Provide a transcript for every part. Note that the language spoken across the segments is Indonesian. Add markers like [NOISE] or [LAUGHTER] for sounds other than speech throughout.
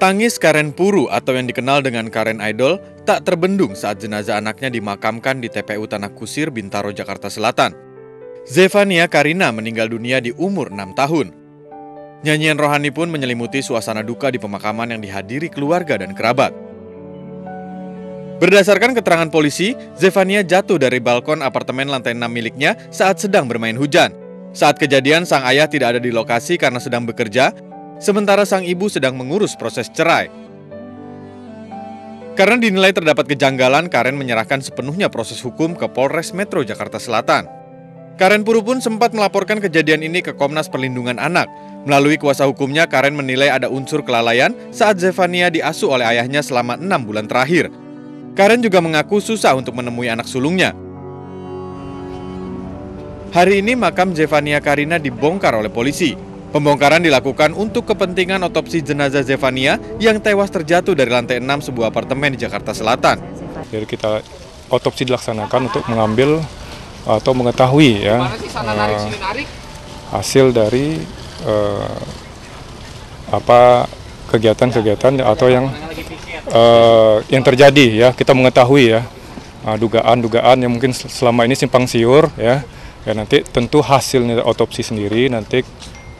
Tangis Karen Puru atau yang dikenal dengan Karen Idol tak terbendung saat jenazah anaknya dimakamkan di TPU Tanah Kusir, Bintaro, Jakarta Selatan. Zevania Karina meninggal dunia di umur 6 tahun. Nyanyian rohani pun menyelimuti suasana duka di pemakaman yang dihadiri keluarga dan kerabat. Berdasarkan keterangan polisi, Zevania jatuh dari balkon apartemen lantai 6 miliknya saat sedang bermain hujan. Saat kejadian, sang ayah tidak ada di lokasi karena sedang bekerja sementara sang ibu sedang mengurus proses cerai. Karena dinilai terdapat kejanggalan, Karen menyerahkan sepenuhnya proses hukum ke Polres Metro Jakarta Selatan. Karen Puru pun sempat melaporkan kejadian ini ke Komnas Perlindungan Anak. Melalui kuasa hukumnya, Karen menilai ada unsur kelalaian saat Zefania diasuh oleh ayahnya selama enam bulan terakhir. Karen juga mengaku susah untuk menemui anak sulungnya. Hari ini makam Zefania Karina dibongkar oleh polisi. Pembongkaran dilakukan untuk kepentingan otopsi jenazah Zevania yang tewas terjatuh dari lantai 6 sebuah apartemen di Jakarta Selatan. Jadi kita otopsi dilaksanakan untuk mengambil atau mengetahui ya eh, hasil dari uh, apa kegiatan-kegiatan atau yang uh, yang terjadi ya kita mengetahui ya dugaan-dugaan uh, yang mungkin selama ini simpang siur ya ya nanti tentu hasilnya otopsi sendiri nanti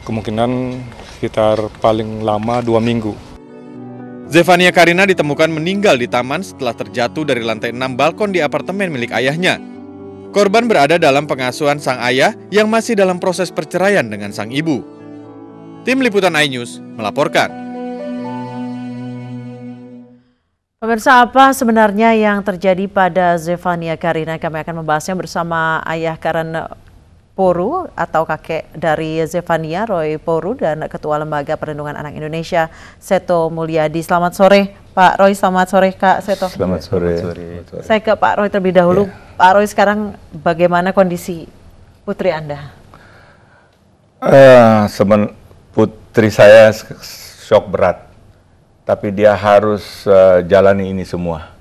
kemungkinan sekitar paling lama dua minggu. Zefania Karina ditemukan meninggal di taman setelah terjatuh dari lantai 6 balkon di apartemen milik ayahnya. Korban berada dalam pengasuhan sang ayah yang masih dalam proses perceraian dengan sang ibu. Tim Liputan iNews melaporkan. Pemirsa, apa sebenarnya yang terjadi pada Zefania Karina? Kami akan membahasnya bersama ayah Karen Poru atau kakek dari Zefania Roy Poru dan Ketua Lembaga Perlindungan Anak Indonesia Seto Mulyadi. Selamat sore Pak Roy, selamat sore Kak Seto. Selamat sore. Selamat sore. Selamat sore. Saya ke Pak Roy terlebih dahulu. Yeah. Pak Roy sekarang bagaimana kondisi putri Anda? Uh, semen, putri saya shock berat, tapi dia harus uh, jalani ini semua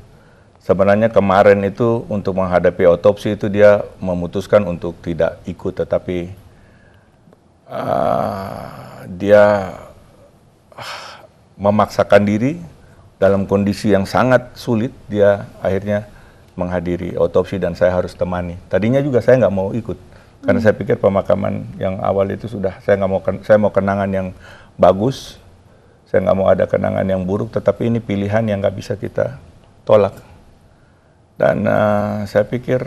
Sebenarnya kemarin itu untuk menghadapi otopsi itu dia memutuskan untuk tidak ikut, tetapi uh, dia ah, memaksakan diri dalam kondisi yang sangat sulit. Dia akhirnya menghadiri otopsi dan saya harus temani. Tadinya juga saya nggak mau ikut karena hmm. saya pikir pemakaman yang awal itu sudah saya nggak mau saya mau kenangan yang bagus, saya nggak mau ada kenangan yang buruk. Tetapi ini pilihan yang nggak bisa kita tolak. Dan uh, saya pikir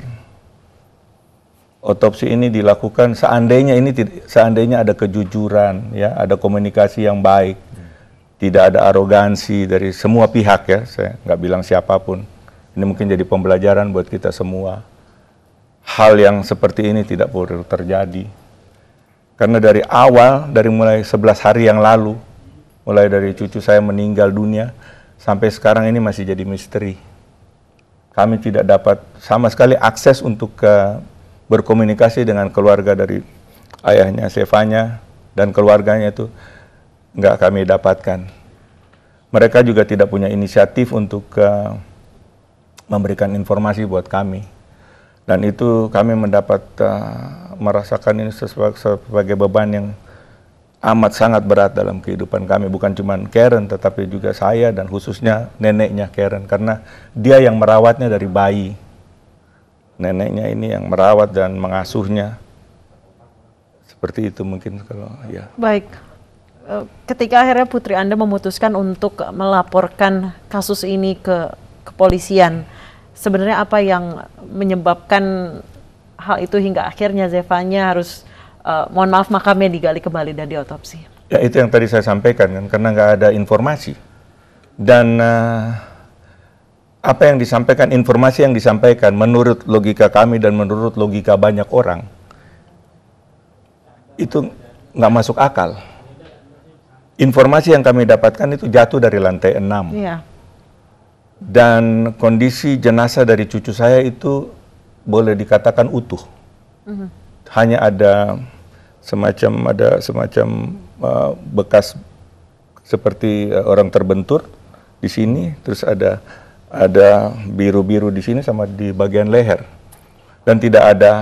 otopsi ini dilakukan seandainya ini seandainya ada kejujuran ya, ada komunikasi yang baik. Hmm. Tidak ada arogansi dari semua pihak ya, saya nggak bilang siapapun. Ini mungkin jadi pembelajaran buat kita semua. Hal yang seperti ini tidak perlu terjadi. Karena dari awal, dari mulai 11 hari yang lalu, mulai dari cucu saya meninggal dunia, sampai sekarang ini masih jadi misteri kami tidak dapat sama sekali akses untuk ke berkomunikasi dengan keluarga dari ayahnya Sefanya dan keluarganya itu nggak kami dapatkan. Mereka juga tidak punya inisiatif untuk ke eh, memberikan informasi buat kami. Dan itu kami mendapat uh, merasakan ini sebagai beban yang amat sangat berat dalam kehidupan kami bukan cuma Karen tetapi juga saya dan khususnya neneknya Karen karena dia yang merawatnya dari bayi neneknya ini yang merawat dan mengasuhnya seperti itu mungkin kalau ya baik eh, ketika akhirnya putri Anda memutuskan untuk melaporkan kasus ini ke kepolisian sebenarnya apa yang menyebabkan hal itu hingga akhirnya Zevanya harus uh, mohon maaf makamnya digali kembali dan diotopsi. Ya itu yang tadi saya sampaikan kan karena nggak ada informasi dan uh, apa yang disampaikan informasi yang disampaikan menurut logika kami dan menurut logika banyak orang itu nggak masuk akal. Informasi yang kami dapatkan itu jatuh dari lantai enam Iya. Dan kondisi jenazah dari cucu saya itu boleh dikatakan utuh. Mm -hmm hanya ada semacam ada semacam uh, bekas seperti uh, orang terbentur di sini terus ada ada biru-biru di sini sama di bagian leher dan tidak ada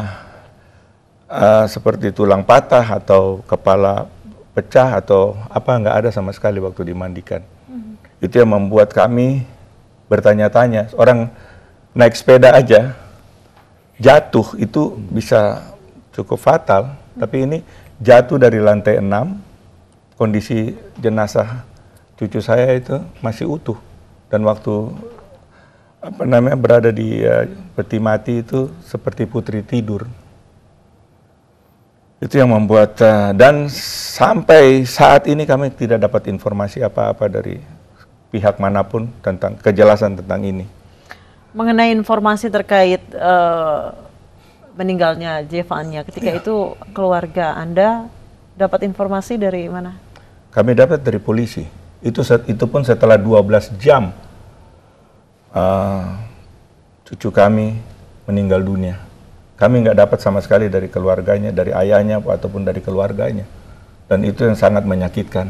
uh, seperti tulang patah atau kepala pecah atau apa nggak ada sama sekali waktu dimandikan mm-hmm. itu yang membuat kami bertanya-tanya orang naik sepeda aja jatuh itu bisa cukup fatal, tapi ini jatuh dari lantai 6, kondisi jenazah cucu saya itu masih utuh dan waktu apa namanya berada di uh, peti mati itu seperti putri tidur. Itu yang membuat uh, dan sampai saat ini kami tidak dapat informasi apa-apa dari pihak manapun tentang kejelasan tentang ini. Mengenai informasi terkait uh, meninggalnya Jevanya ketika ya. itu keluarga Anda dapat informasi dari mana? Kami dapat dari polisi. Itu set, itu pun setelah 12 jam uh, cucu kami meninggal dunia. Kami nggak dapat sama sekali dari keluarganya, dari ayahnya ataupun dari keluarganya. Dan itu yang sangat menyakitkan.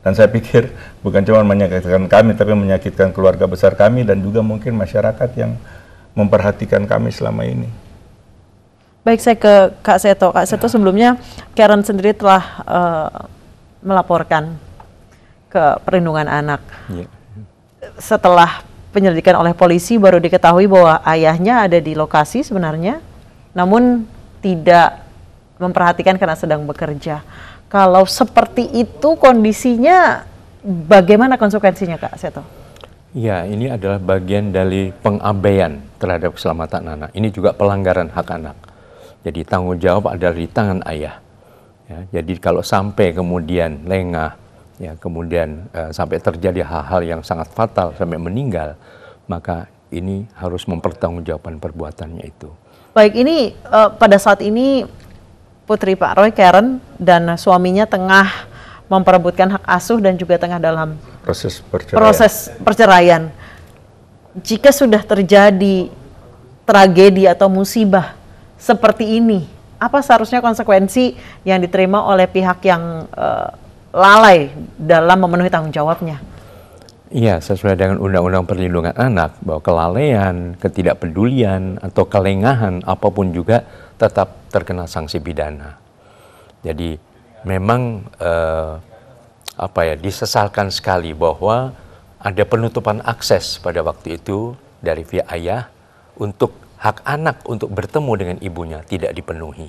Dan saya pikir bukan cuma menyakitkan kami, tapi menyakitkan keluarga besar kami dan juga mungkin masyarakat yang memperhatikan kami selama ini. Baik, saya ke Kak Seto. Kak Seto ya. sebelumnya Karen sendiri telah uh, melaporkan ke perlindungan anak. Ya. Setelah penyelidikan oleh polisi baru diketahui bahwa ayahnya ada di lokasi sebenarnya, namun tidak memperhatikan karena sedang bekerja. Kalau seperti itu kondisinya, bagaimana konsekuensinya Kak Seto? Ya, ini adalah bagian dari pengabaian terhadap keselamatan anak. Ini juga pelanggaran hak anak jadi tanggung jawab ada di tangan ayah. Ya, jadi kalau sampai kemudian lengah, ya kemudian eh, sampai terjadi hal-hal yang sangat fatal sampai meninggal, maka ini harus mempertanggungjawabkan perbuatannya itu. Baik, ini uh, pada saat ini putri Pak Roy Karen dan suaminya tengah memperebutkan hak asuh dan juga tengah dalam proses perceraian. Proses perceraian. Jika sudah terjadi tragedi atau musibah seperti ini? Apa seharusnya konsekuensi yang diterima oleh pihak yang uh, lalai dalam memenuhi tanggung jawabnya? Iya, sesuai dengan Undang-Undang Perlindungan Anak, bahwa kelalaian, ketidakpedulian, atau kelengahan apapun juga tetap terkena sanksi pidana. Jadi memang eh, apa ya disesalkan sekali bahwa ada penutupan akses pada waktu itu dari via ayah untuk hak anak untuk bertemu dengan ibunya tidak dipenuhi.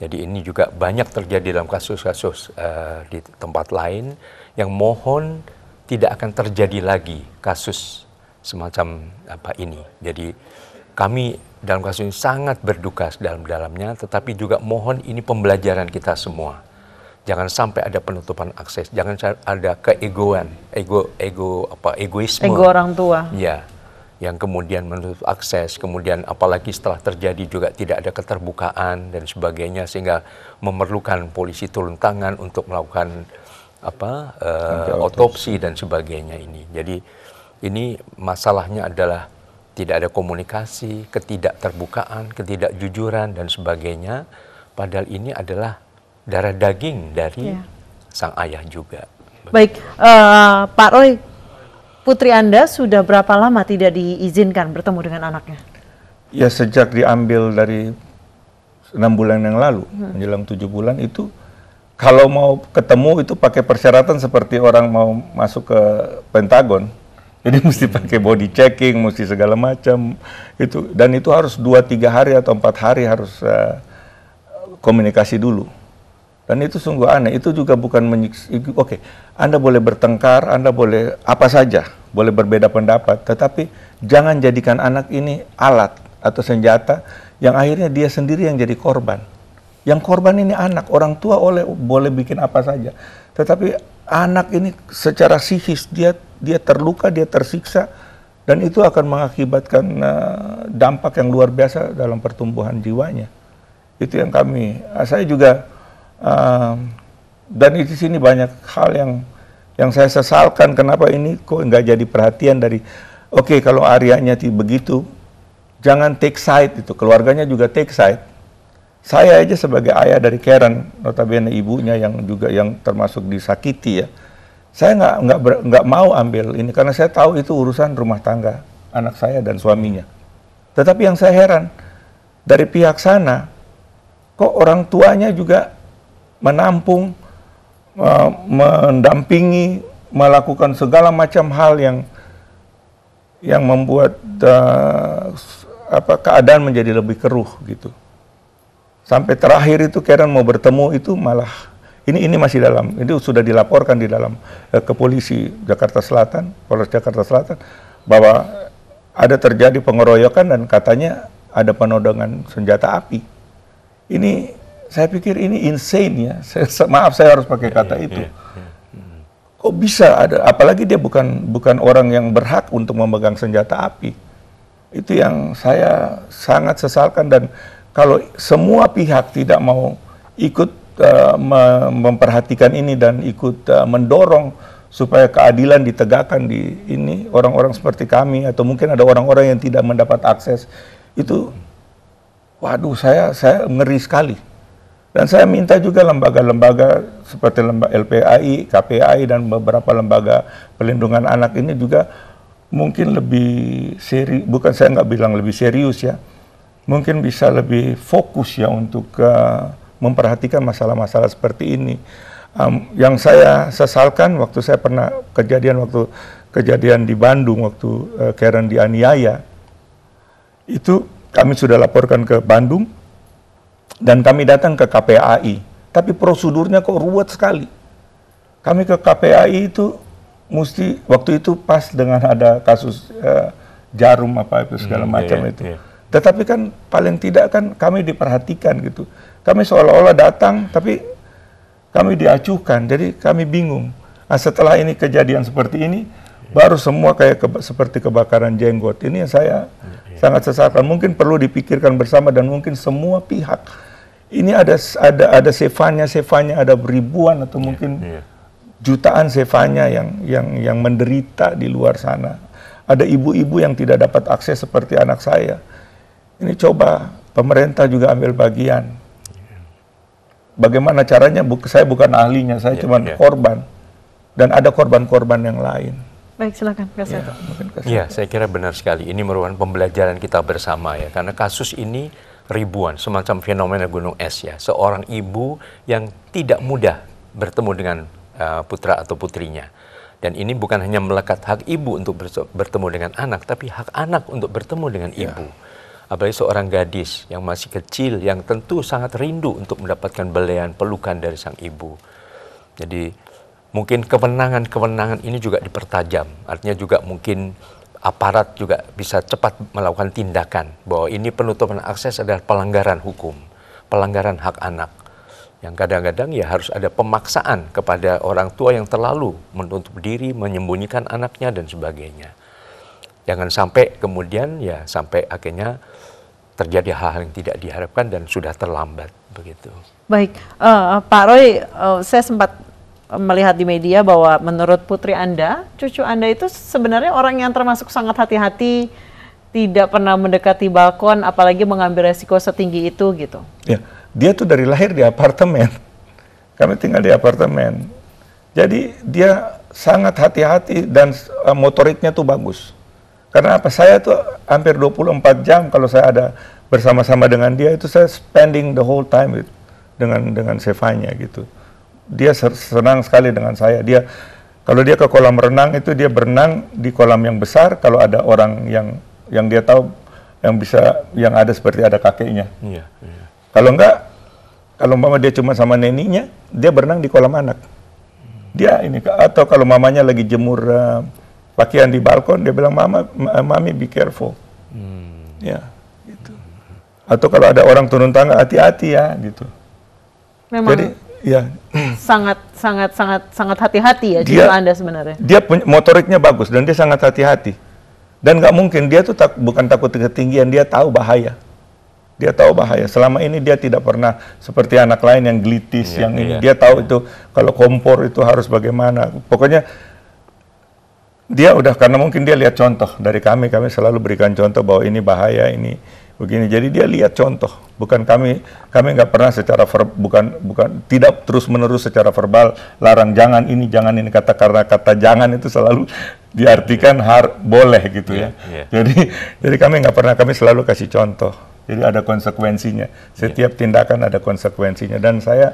Jadi ini juga banyak terjadi dalam kasus-kasus uh, di tempat lain yang mohon tidak akan terjadi lagi kasus semacam apa ini. Jadi kami dalam kasus ini sangat berduka dalam-dalamnya, tetapi juga mohon ini pembelajaran kita semua. Jangan sampai ada penutupan akses, jangan ada keegoan, ego ego apa egoisme. Ego orang tua. Ya, yang kemudian menutup akses, kemudian apalagi setelah terjadi juga tidak ada keterbukaan dan sebagainya sehingga memerlukan polisi turun tangan untuk melakukan apa uh, otopsi dan sebagainya ini. Jadi ini masalahnya adalah tidak ada komunikasi, ketidakterbukaan, ketidakjujuran dan sebagainya. Padahal ini adalah darah daging dari yeah. sang ayah juga. Baik, uh, Pak Roy, Putri Anda sudah berapa lama tidak diizinkan bertemu dengan anaknya? Ya sejak diambil dari enam bulan yang lalu hmm. menjelang tujuh bulan itu kalau mau ketemu itu pakai persyaratan seperti orang mau masuk ke Pentagon. [LAUGHS] Jadi mesti pakai body checking, mesti segala macam itu dan itu harus dua tiga hari atau empat hari harus uh, komunikasi dulu. Dan itu sungguh aneh. Itu juga bukan menyiksa. Oke, okay, Anda boleh bertengkar, Anda boleh apa saja, boleh berbeda pendapat, tetapi jangan jadikan anak ini alat atau senjata yang akhirnya dia sendiri yang jadi korban. Yang korban ini anak, orang tua oleh boleh bikin apa saja. Tetapi anak ini secara psikis dia dia terluka, dia tersiksa dan itu akan mengakibatkan uh, dampak yang luar biasa dalam pertumbuhan jiwanya. Itu yang kami eh, saya juga Ehm, dan di sini banyak hal yang yang saya sesalkan kenapa ini kok nggak jadi perhatian dari oke okay, kalau areanya begitu jangan take side itu keluarganya juga take side saya aja sebagai ayah dari Karen notabene ibunya yang juga yang termasuk disakiti ya saya nggak nggak nggak mau ambil ini karena saya tahu itu urusan rumah tangga anak saya dan suaminya tetapi yang saya heran dari pihak sana kok orang tuanya juga menampung, uh, mendampingi, melakukan segala macam hal yang yang membuat uh, apa keadaan menjadi lebih keruh gitu. Sampai terakhir itu Karen mau bertemu itu malah ini ini masih dalam ini sudah dilaporkan di dalam uh, ke polisi Jakarta Selatan, Polres Jakarta Selatan bahwa ada terjadi pengeroyokan dan katanya ada penodongan senjata api. Ini saya pikir ini insane ya. [LAUGHS] Saya, maaf saya harus pakai kata iya, itu. Iya, iya, Kok bisa ada? Apalagi dia bukan bukan orang yang berhak untuk memegang senjata api. Itu yang saya sangat sesalkan dan kalau semua pihak tidak mau ikut uh, memperhatikan ini dan ikut uh, mendorong supaya keadilan ditegakkan di ini orang-orang seperti kami atau mungkin ada orang-orang yang tidak mendapat akses itu waduh saya saya ngeri sekali dan saya minta juga lembaga-lembaga seperti lembaga LPAI, KPAI, dan beberapa lembaga pelindungan anak ini juga mungkin lebih serius, bukan saya nggak bilang lebih serius ya, mungkin bisa lebih fokus ya untuk uh, memperhatikan masalah-masalah seperti ini. Um, yang saya sesalkan waktu saya pernah kejadian waktu kejadian di Bandung waktu uh, Karen dianiaya, itu kami sudah laporkan ke Bandung, dan kami datang ke KPAI, tapi prosedurnya kok ruwet sekali. Kami ke KPAI itu mesti waktu itu pas dengan ada kasus uh, jarum apa itu segala hmm, iya, macam iya, itu. Iya. Tetapi kan paling tidak kan kami diperhatikan gitu. Kami seolah-olah datang tapi kami diacuhkan. Jadi kami bingung. Nah, setelah ini kejadian seperti ini, baru semua kayak keba seperti kebakaran jenggot. Ini yang saya iya. sangat sesalkan. Mungkin perlu dipikirkan bersama dan mungkin semua pihak ini ada ada ada sefanya sefanya ada ribuan atau yeah. mungkin yeah. jutaan sefanya yang yang yang menderita di luar sana. Ada ibu-ibu yang tidak dapat akses seperti anak saya. Ini coba pemerintah juga ambil bagian. Iya. Bagaimana caranya? Saya bukan ahlinya, saya yeah, cuma yeah. korban. Dan ada korban-korban yang lain. Baik, silakan Kak ya, ya, saya kira benar sekali. Ini merupakan pembelajaran kita bersama ya, karena kasus ini ribuan, semacam fenomena gunung es ya. Seorang ibu yang tidak mudah bertemu dengan uh, putra atau putrinya. Dan ini bukan hanya melekat hak ibu untuk bertemu dengan anak, tapi hak anak untuk bertemu dengan ya. ibu. Apalagi seorang gadis yang masih kecil, yang tentu sangat rindu untuk mendapatkan belian pelukan dari sang ibu. Jadi mungkin kewenangan-kewenangan ini juga dipertajam. Artinya juga mungkin aparat juga bisa cepat melakukan tindakan bahwa ini penutupan akses adalah pelanggaran hukum, pelanggaran hak anak. Yang kadang-kadang ya harus ada pemaksaan kepada orang tua yang terlalu menutup diri, menyembunyikan anaknya dan sebagainya. Jangan sampai kemudian ya sampai akhirnya terjadi hal-hal yang tidak diharapkan dan sudah terlambat begitu. Baik, uh, Pak Roy, uh, saya sempat melihat di media bahwa menurut putri Anda, cucu Anda itu sebenarnya orang yang termasuk sangat hati-hati, tidak pernah mendekati balkon, apalagi mengambil resiko setinggi itu gitu. Ya, dia tuh dari lahir di apartemen. [LAUGHS] Kami tinggal di apartemen. Jadi dia sangat hati-hati dan eh, motoriknya tuh bagus. Karena apa? Saya tuh hampir 24 jam kalau saya ada bersama-sama dengan dia itu saya spending the whole time with, dengan dengan Sefanya gitu dia senang sekali dengan saya. Dia kalau dia ke kolam renang itu dia berenang di kolam yang besar kalau ada orang yang yang dia tahu yang bisa yang ada seperti ada kakeknya. Iya, iya. Kalau enggak kalau mama dia cuma sama neninya, dia berenang di kolam anak. Dia ini atau kalau mamanya lagi jemur uh, pakaian di balkon, dia bilang mama, mami be careful. Hmm. Ya, gitu. Atau kalau ada orang turun tangga, hati-hati ya, gitu. Memang Jadi ya. sangat sangat sangat sangat hati-hati ya dia, Anda sebenarnya. Dia motoriknya bagus dan dia sangat hati-hati. Dan nggak mungkin dia tuh tak, bukan takut ketinggian, dia tahu bahaya. Dia tahu bahaya. Selama ini dia tidak pernah seperti anak lain yang gelitis, iya, yang iya, ini. Dia tahu iya. itu kalau kompor itu harus bagaimana. Pokoknya dia udah karena mungkin dia lihat contoh dari kami, kami selalu berikan contoh bahwa ini bahaya, ini begini. Jadi dia lihat contoh, bukan kami kami nggak pernah secara ver, bukan bukan tidak terus menerus secara verbal larang jangan ini jangan ini kata karena kata jangan itu selalu diartikan har boleh gitu ya. yeah. Iya. Jadi jadi kami nggak pernah kami selalu kasih contoh. Jadi ada konsekuensinya. Setiap yeah. tindakan ada konsekuensinya dan saya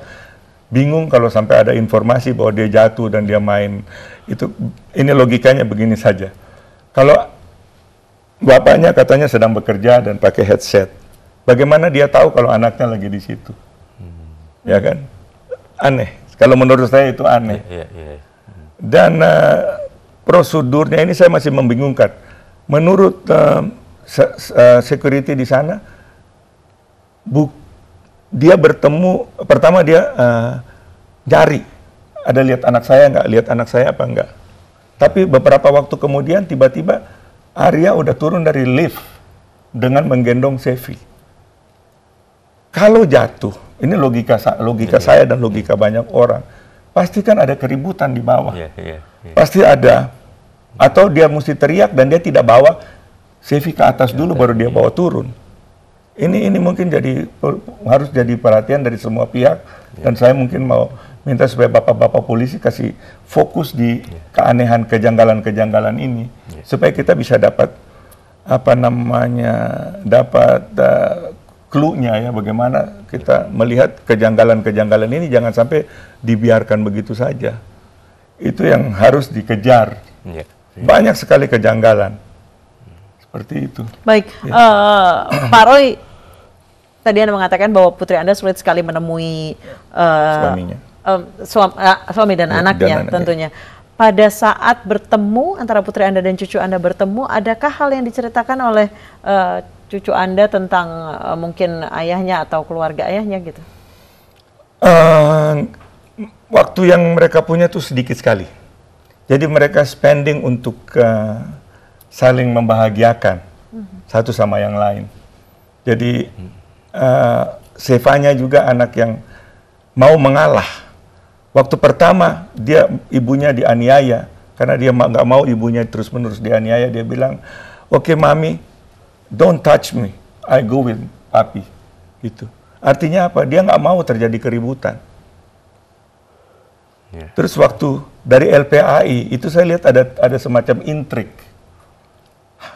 bingung kalau sampai ada informasi bahwa dia jatuh dan dia main itu ini logikanya begini saja. Kalau bapaknya katanya sedang bekerja dan pakai headset. Bagaimana dia tahu kalau anaknya lagi di situ? Hmm. Ya kan? Aneh. Kalau menurut saya itu aneh. Yeah, yeah, yeah. Dan uh, prosedurnya ini saya masih membingungkan. Menurut uh, security di sana, bu dia bertemu pertama dia uh, jari. ada lihat anak saya nggak lihat anak saya apa enggak? tapi beberapa waktu kemudian tiba-tiba Arya udah turun dari lift dengan menggendong Sevi. Kalau jatuh, ini logika logika yeah, saya dan logika banyak orang, pasti kan ada keributan di bawah. Yeah, yeah, yeah. Pasti ada. Atau dia mesti teriak dan dia tidak bawa Sevi ke atas iya, dulu iya, baru dia iya. bawa turun ini ini mungkin jadi harus jadi perhatian dari semua pihak ya. dan saya mungkin mau minta supaya bapak-bapak polisi kasih fokus di ya. keanehan kejanggalan-kejanggalan ini ya. supaya kita bisa dapat apa namanya dapat uh, clue-nya ya bagaimana kita melihat kejanggalan-kejanggalan ini jangan sampai dibiarkan begitu saja. Itu yang harus dikejar. Ya. Banyak sekali kejanggalan seperti itu. Baik, ya. uh, Pak Roy tadi Anda mengatakan bahwa putri Anda sulit sekali menemui uh, suaminya. Um, suam, uh, suami dan ya, anaknya dan tentunya. Anaknya. Pada saat bertemu antara putri Anda dan cucu Anda bertemu, adakah hal yang diceritakan oleh uh, cucu Anda tentang uh, mungkin ayahnya atau keluarga ayahnya gitu? Uh, waktu yang mereka punya tuh sedikit sekali. Jadi mereka spending untuk uh, saling membahagiakan uh mhm. -huh. satu sama yang lain. Jadi mhm uh, Sefanya juga anak yang mau mengalah. Waktu pertama dia ibunya dianiaya karena dia nggak mau ibunya terus menerus dianiaya. Dia bilang, oke okay, mami, don't touch me, I go with papi. Itu Artinya apa? Dia nggak mau terjadi keributan. Yeah. Terus waktu dari LPAI itu saya lihat ada ada semacam intrik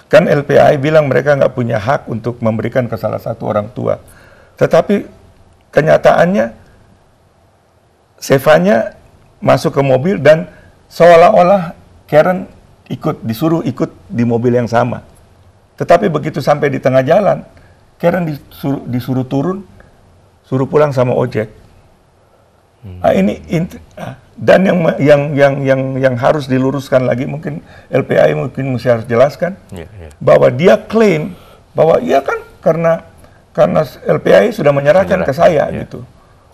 Kan LPI bilang mereka nggak punya hak untuk memberikan ke salah satu orang tua. Tetapi kenyataannya Sevanya masuk ke mobil dan seolah-olah Karen ikut disuruh ikut di mobil yang sama. Tetapi begitu sampai di tengah jalan, Karen disuruh, disuruh turun, suruh pulang sama ojek. Ah, hmm. Nah, ini ah, dan yang yang yang yang yang harus diluruskan lagi mungkin LPAI mungkin mesti harus jelaskan yeah, yeah. bahwa dia klaim bahwa ia kan karena karena LPI sudah menyerahkan Menyerah. ke saya yeah. gitu.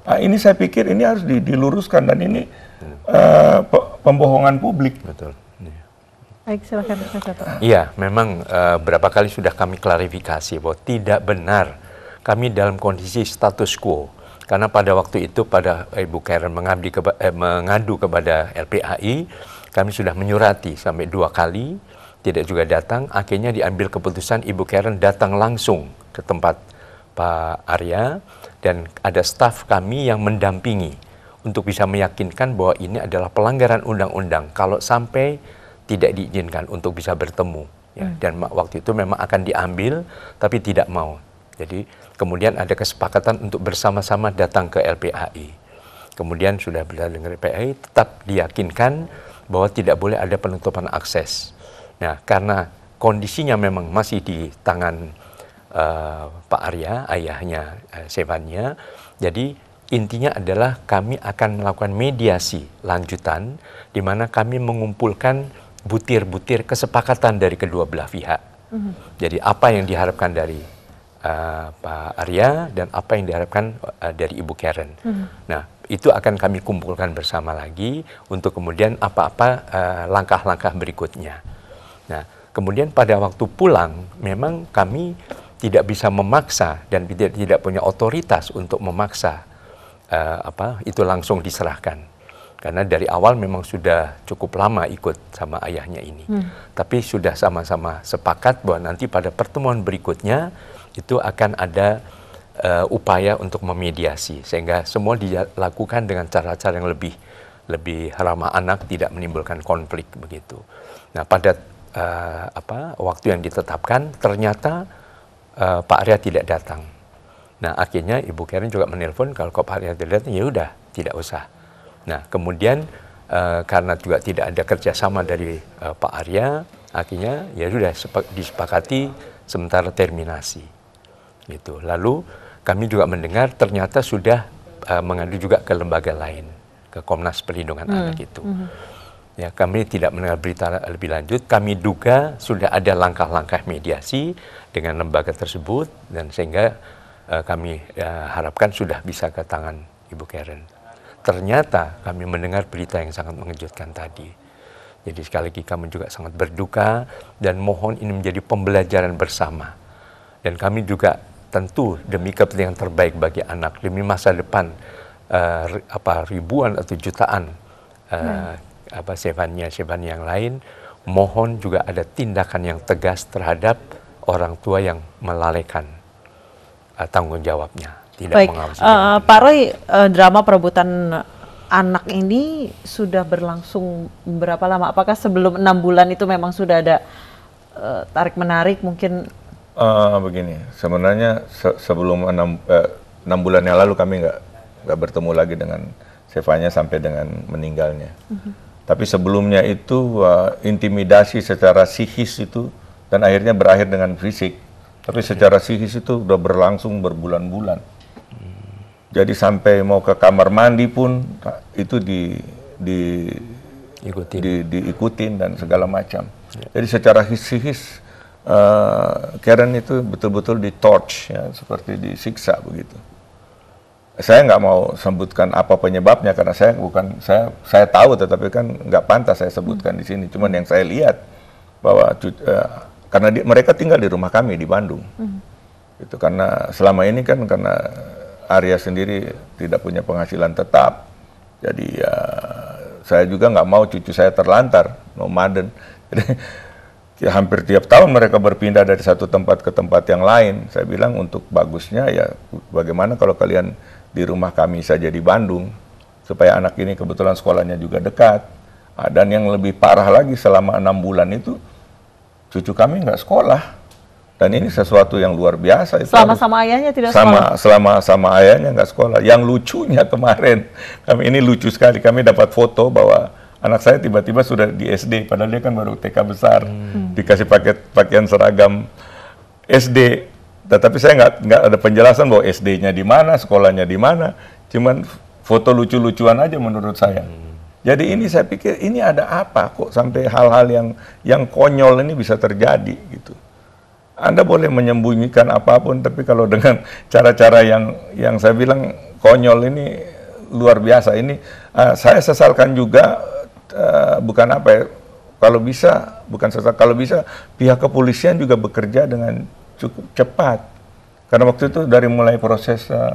Nah, ini saya pikir ini harus diluruskan dan ini hmm. uh, pembohongan publik. Betul. Iya. Baik, silakan Iya, memang uh, berapa kali sudah kami klarifikasi bahwa tidak benar kami dalam kondisi status quo karena pada waktu itu pada eh, Ibu Karen mengabdi keba, eh, mengadu kepada LPAI, kami sudah menyurati sampai dua kali, tidak juga datang. Akhirnya diambil keputusan Ibu Karen datang langsung ke tempat Pak Arya dan ada staf kami yang mendampingi untuk bisa meyakinkan bahwa ini adalah pelanggaran undang-undang kalau sampai tidak diizinkan untuk bisa bertemu ya. Hmm. Dan waktu itu memang akan diambil tapi tidak mau. Jadi Kemudian ada kesepakatan untuk bersama-sama datang ke LPAI. Kemudian sudah berada dengan LPAI, tetap diyakinkan bahwa tidak boleh ada penutupan akses. Nah, karena kondisinya memang masih di tangan uh, Pak Arya, ayahnya, uh, eh, Sevannya, jadi intinya adalah kami akan melakukan mediasi lanjutan di mana kami mengumpulkan butir-butir kesepakatan dari kedua belah pihak. Mm -hmm. Jadi apa yang diharapkan dari uh, Pak Arya dan apa yang diharapkan uh, dari Ibu Karen. Hmm. Nah, itu akan kami kumpulkan bersama lagi untuk kemudian apa-apa uh, langkah-langkah berikutnya. Nah, kemudian pada waktu pulang memang kami tidak bisa memaksa dan tidak tidak punya otoritas untuk memaksa uh, apa itu langsung diserahkan karena dari awal memang sudah cukup lama ikut sama ayahnya ini hmm. tapi sudah sama-sama sepakat bahwa nanti pada pertemuan berikutnya itu akan ada uh, upaya untuk memediasi sehingga semua dilakukan dengan cara-cara yang lebih lebih ramah anak tidak menimbulkan konflik begitu. Nah pada uh, apa waktu yang ditetapkan ternyata uh, Pak Arya tidak datang. Nah akhirnya Ibu Karen juga menelpon kalau kok Pak Arya tidak datang ya udah tidak usah. Nah kemudian uh, karena juga tidak ada kerjasama dari uh, Pak Arya akhirnya ya sudah disepakati sementara terminasi gitu. Lalu kami juga mendengar ternyata sudah uh, mengadu juga ke lembaga lain, ke Komnas Perlindungan hmm. Anak itu. Hmm. Ya, kami tidak mendengar berita lebih lanjut. Kami duga sudah ada langkah-langkah mediasi dengan lembaga tersebut dan sehingga uh, kami uh, harapkan sudah bisa ke tangan Ibu Karen. Ternyata kami mendengar berita yang sangat mengejutkan tadi. Jadi sekali lagi kami juga sangat berduka dan mohon ini menjadi pembelajaran bersama. Dan kami juga tentu demi kepentingan terbaik bagi anak demi masa depan uh, apa ribuan atau jutaan uh, hmm. apa sebannya seban yang lain mohon juga ada tindakan yang tegas terhadap orang tua yang melalaikan uh, tanggung jawabnya tidak Baik. mengawasi uh, Pak Roy uh, drama perebutan anak ini sudah berlangsung berapa lama apakah sebelum enam bulan itu memang sudah ada tarik menarik mungkin Uh, begini, sebenarnya se sebelum enam eh, enam bulan yang lalu kami nggak nggak bertemu lagi dengan Sefanya sampai dengan meninggalnya. Mm-hmm. Tapi sebelumnya itu uh, intimidasi secara psikis itu dan akhirnya berakhir dengan fisik. Tapi secara psikis itu udah berlangsung berbulan-bulan. Jadi sampai mau ke kamar mandi pun eh, itu di di ikutin. Di, diikutin dan segala macam. Yeah. Jadi secara psikis uh, Karen itu betul-betul di torch ya seperti disiksa begitu saya nggak mau sebutkan apa penyebabnya karena saya bukan saya saya tahu tetapi kan nggak pantas saya sebutkan hmm. di sini cuman yang saya lihat bahwa uh, karena di, mereka tinggal di rumah kami di Bandung hmm. itu karena selama ini kan karena Arya sendiri tidak punya penghasilan tetap jadi ya, saya juga nggak mau cucu saya terlantar nomaden [LAUGHS] ya hampir tiap tahun mereka berpindah dari satu tempat ke tempat yang lain. Saya bilang untuk bagusnya ya bagaimana kalau kalian di rumah kami saja di Bandung supaya anak ini kebetulan sekolahnya juga dekat. Ah, dan yang lebih parah lagi selama enam bulan itu cucu kami nggak sekolah. Dan ini sesuatu yang luar biasa. Itu selama harus, sama ayahnya tidak sama, sekolah. Selama sama ayahnya nggak sekolah. Yang lucunya kemarin [LAUGHS] kami ini lucu sekali. Kami dapat foto bahwa anak saya tiba-tiba sudah di SD padahal dia kan baru TK besar hmm. dikasih paket pakaian seragam SD tetapi saya nggak nggak ada penjelasan bahwa SD-nya di mana sekolahnya di mana cuman foto lucu-lucuan aja menurut saya hmm. jadi ini saya pikir ini ada apa kok sampai hal-hal yang yang konyol ini bisa terjadi gitu anda boleh menyembunyikan apapun tapi kalau dengan [LAUGHS] cara-cara yang yang saya bilang konyol ini luar biasa ini uh, saya sesalkan juga Eh, bukan apa ya kalau bisa bukan serta kalau bisa pihak kepolisian juga bekerja dengan cukup cepat karena waktu itu dari mulai proses uh,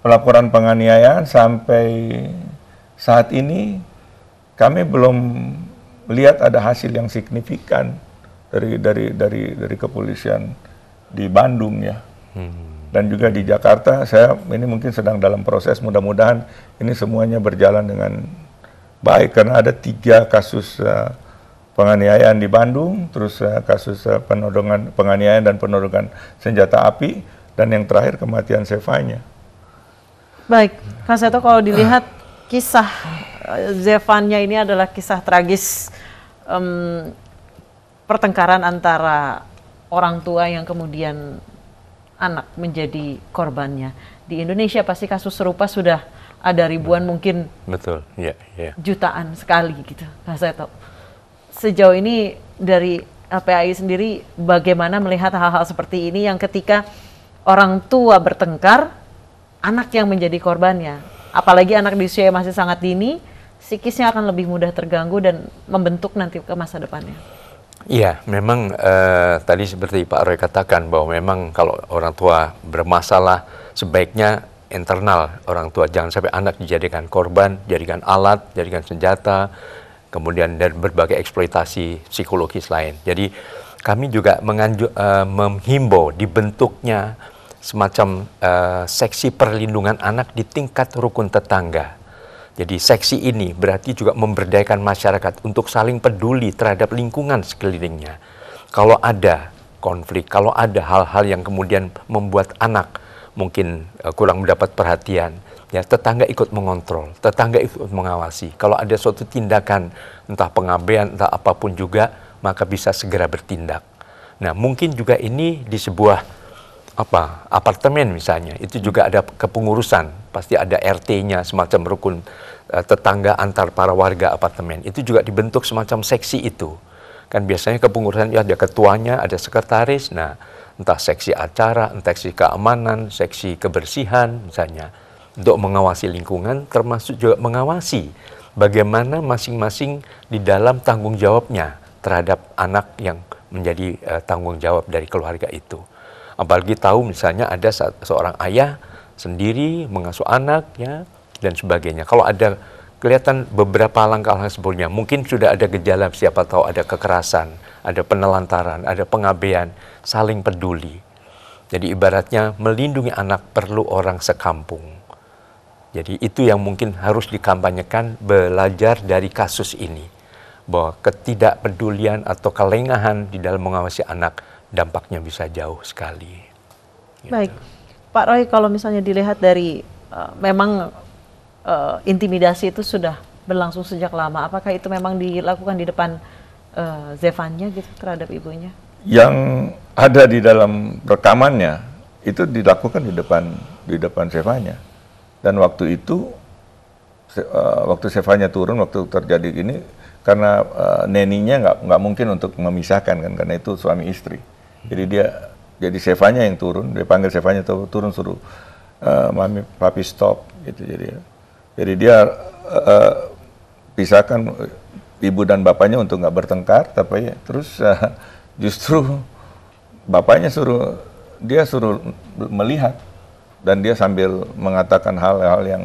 pelaporan penganiayaan sampai saat ini kami belum melihat ada hasil yang signifikan dari dari dari dari kepolisian di Bandung ya hmm. dan juga di Jakarta saya ini mungkin sedang dalam proses mudah-mudahan ini semuanya berjalan dengan baik karena ada tiga kasus uh, penganiayaan di Bandung, terus uh, kasus uh, penodongan penganiayaan dan penodongan senjata api, dan yang terakhir kematian Sevanya. Baik, Kang Seto kalau dilihat kisah Zevanya ini adalah kisah tragis um, pertengkaran antara orang tua yang kemudian anak menjadi korbannya. Di Indonesia pasti kasus serupa sudah ada ribuan mungkin betul ya yeah, yeah. jutaan sekali gitu nah, saya tahu sejauh ini dari LPAI sendiri bagaimana melihat hal-hal seperti ini yang ketika orang tua bertengkar anak yang menjadi korbannya apalagi anak di usia yang masih sangat dini psikisnya akan lebih mudah terganggu dan membentuk nanti ke masa depannya Iya, memang uh, tadi seperti Pak Roy katakan bahwa memang kalau orang tua bermasalah sebaiknya internal orang tua. Jangan sampai anak dijadikan korban, jadikan alat, jadikan senjata, kemudian dan berbagai eksploitasi psikologis lain. Jadi kami juga menganju, uh, menghimbau dibentuknya semacam uh, seksi perlindungan anak di tingkat rukun tetangga. Jadi seksi ini berarti juga memberdayakan masyarakat untuk saling peduli terhadap lingkungan sekelilingnya. Kalau ada konflik, kalau ada hal-hal yang kemudian membuat anak mungkin uh, kurang mendapat perhatian ya tetangga ikut mengontrol, tetangga ikut mengawasi. Kalau ada suatu tindakan entah pengabaian entah apapun juga maka bisa segera bertindak. Nah, mungkin juga ini di sebuah apa apartemen misalnya itu juga ada kepengurusan pasti ada RT-nya semacam rukun uh, tetangga antar para warga apartemen itu juga dibentuk semacam seksi itu kan biasanya kepengurusan ya ada ketuanya ada sekretaris nah entah seksi acara, entah seksi keamanan, seksi kebersihan misalnya, untuk mengawasi lingkungan termasuk juga mengawasi bagaimana masing-masing di dalam tanggung jawabnya terhadap anak yang menjadi uh, tanggung jawab dari keluarga itu. Apalagi tahu misalnya ada seorang ayah sendiri mengasuh anaknya dan sebagainya. Kalau ada kelihatan beberapa langkah-langkah sebelumnya. Mungkin sudah ada gejala, siapa tahu ada kekerasan, ada penelantaran, ada pengabaian, saling peduli. Jadi ibaratnya melindungi anak perlu orang sekampung. Jadi itu yang mungkin harus dikampanyekan belajar dari kasus ini. Bahwa ketidakpedulian atau kelengahan di dalam mengawasi anak dampaknya bisa jauh sekali. Gitu. Baik. Pak Roy, kalau misalnya dilihat dari uh, memang uh, intimidasi itu sudah berlangsung sejak lama. Apakah itu memang dilakukan di depan uh, Zevannya gitu terhadap ibunya? Yang ada di dalam rekamannya itu dilakukan di depan di depan Zevannya. Dan waktu itu uh, waktu Zevannya turun waktu terjadi gini karena uh, neninya nggak nggak mungkin untuk memisahkan kan karena itu suami istri. Jadi dia jadi Sevanya yang turun, dia panggil Sevanya turun suruh uh, mami papi stop gitu jadi jadi dia uh, pisahkan ibu dan bapaknya untuk nggak bertengkar, tapi terus uh, justru bapaknya suruh dia suruh melihat dan dia sambil mengatakan hal-hal yang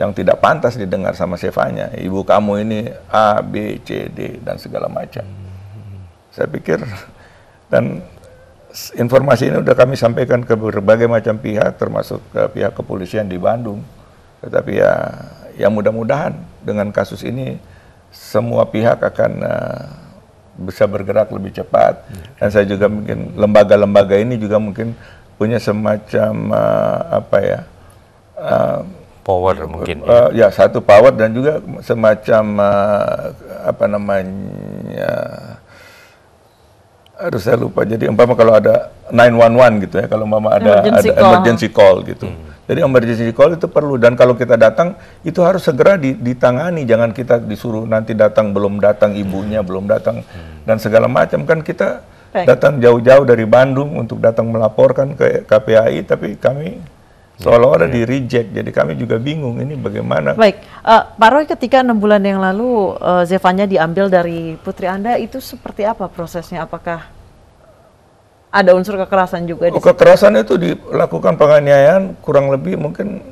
yang tidak pantas didengar sama Sefanya. Ibu kamu ini A, B, C, D dan segala macam. Saya pikir dan informasi ini sudah kami sampaikan ke berbagai macam pihak termasuk ke pihak kepolisian di Bandung. Tetapi ya, ya mudah-mudahan dengan kasus ini semua pihak akan uh, bisa bergerak lebih cepat. Iya. Dan saya juga mungkin lembaga-lembaga ini juga mungkin punya semacam uh, apa ya? Uh, power mungkin. Uh, ya. ya satu power dan juga semacam uh, apa namanya? Aduh saya lupa. Jadi umpama kalau ada 911 gitu ya, kalau mama ada emergency ada call. emergency call gitu. Hmm jadi emergency call itu perlu dan kalau kita datang itu harus segera ditangani, jangan kita disuruh nanti datang belum datang ibunya hmm. belum datang hmm. dan segala macam kan kita Baik. datang jauh-jauh dari Bandung untuk datang melaporkan ke KPAI tapi kami ya. seolah-olah ya. di reject. Jadi kami juga bingung ini bagaimana. Baik, uh, Pak Roy ketika enam bulan yang lalu uh, Zevanya diambil dari putri Anda itu seperti apa prosesnya? Apakah ada unsur kekerasan juga. Di oh, kekerasan situ. itu dilakukan penganiayaan kurang lebih mungkin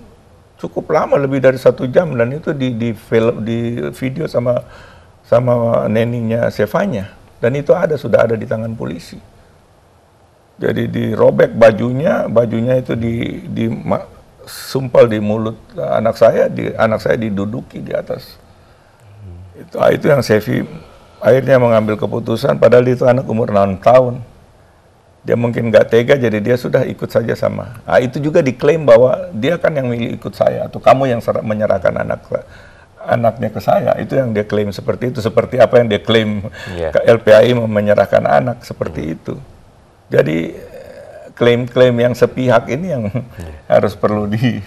cukup lama lebih dari satu jam dan itu di di film di video sama sama neninya Sevanya dan itu ada sudah ada di tangan polisi. Jadi dirobek bajunya, bajunya itu di di sumpal di mulut anak saya, di anak saya diduduki di atas. Itu ah, itu yang Sevi akhirnya mengambil keputusan padahal itu anak umur 6 tahun dia mungkin nggak tega jadi dia sudah ikut saja sama nah, itu juga diklaim bahwa dia kan yang milih ikut saya atau kamu yang menyerahkan anak anaknya ke saya itu yang dia klaim seperti itu seperti apa yang dia klaim yeah. ke LPI menyerahkan anak seperti hmm. itu jadi eh, klaim-klaim yang sepihak ini yang yeah. [LAUGHS] harus perlu di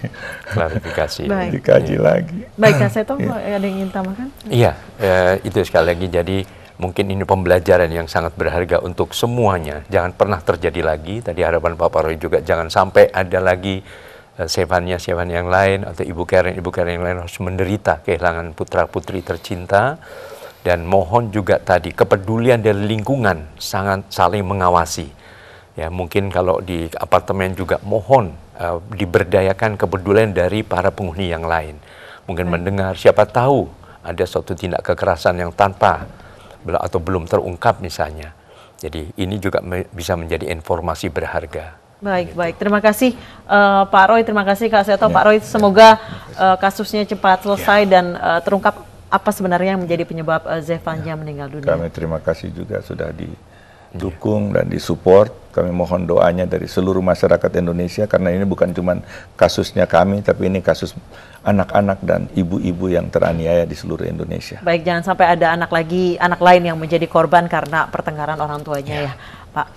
klarifikasi [LAUGHS] dikaji yeah. lagi baik saya [LAUGHS] Seto yeah. ada yang ingin tambahkan iya yeah, uh, itu sekali lagi jadi Mungkin ini pembelajaran yang sangat berharga untuk semuanya. Jangan pernah terjadi lagi. Tadi harapan Bapak Roy juga jangan sampai ada lagi eh, sevannya sevan yang lain atau ibu Karen ibu Karen yang lain harus menderita kehilangan putra putri tercinta dan mohon juga tadi kepedulian dari lingkungan sangat saling mengawasi ya mungkin kalau di apartemen juga mohon uh, diberdayakan kepedulian dari para penghuni yang lain mungkin hmm. mendengar siapa tahu ada suatu tindak kekerasan yang tanpa atau belum terungkap misalnya. Jadi ini juga me bisa menjadi informasi berharga. Baik, gitu. baik. Terima kasih uh, Pak Roy, terima kasih Kak Seto. Ya, Pak Roy, semoga uh, kasusnya cepat selesai ya. dan uh, terungkap apa sebenarnya yang menjadi penyebab uh, ya. meninggal dunia. Kami terima kasih juga sudah di dukung dan disupport. Kami mohon doanya dari seluruh masyarakat Indonesia karena ini bukan cuma kasusnya kami, tapi ini kasus anak-anak dan ibu-ibu yang teraniaya di seluruh Indonesia. Baik, jangan sampai ada anak lagi, anak lain yang menjadi korban karena pertengkaran orang tuanya ya, ya Pak.